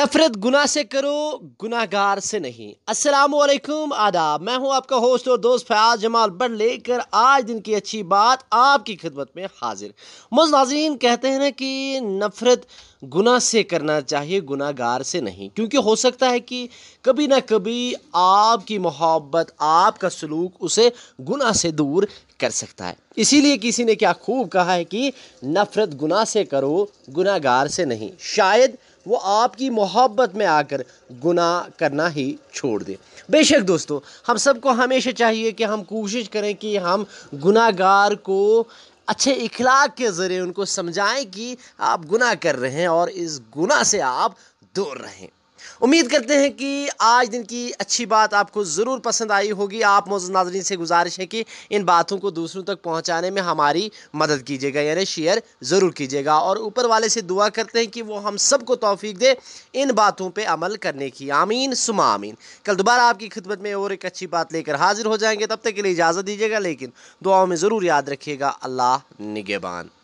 नफरत गुना से करो गुनागार से नहीं अस्सलाम वालेकुम आदाब मैं हूं आपका होस्ट और दोस्त फयाज जमाल बट लेकर आज दिन की अच्छी बात आपकी खिदमत में हाजिर मुज नाजीन कहते हैं ना कि नफरत गुना से करना चाहिए गुनागार से नहीं क्योंकि हो सकता है कि कभी ना कभी आपकी मोहब्बत आपका सलूक उसे गुना से दूर कर सकता है इसीलिए किसी ने क्या खूब कहा है कि नफ़रत गुना से करो गुनागार से नहीं शायद वो आपकी मोहब्बत में आकर गुना करना ही छोड़ दे बेशक दोस्तों हम सबको हमेशा चाहिए कि हम कोशिश करें कि हम गुनागार को अच्छे इखलाक के ज़रिए उनको समझाएं कि आप गुनाह कर रहे हैं और इस गुनाह से आप दूर रहें उम्मीद करते हैं कि आज दिन की अच्छी बात आपको ज़रूर पसंद आई होगी आप मौजूद नाजरीन से गुजारिश है कि इन बातों को दूसरों तक पहुंचाने में हमारी मदद कीजिएगा यानी शेयर ज़रूर कीजिएगा और ऊपर वाले से दुआ करते हैं कि वो हम सबको तोफ़ीक दे इन बातों पर अमल करने की आमीन सुमा आमीन कल दोबारा आपकी खिदमत में और एक अच्छी बात लेकर हाजिर हो जाएंगे तब तक के लिए इजाज़त दीजिएगा लेकिन दुआओं में ज़रूर याद रखिएगा अल्लाह निगेबान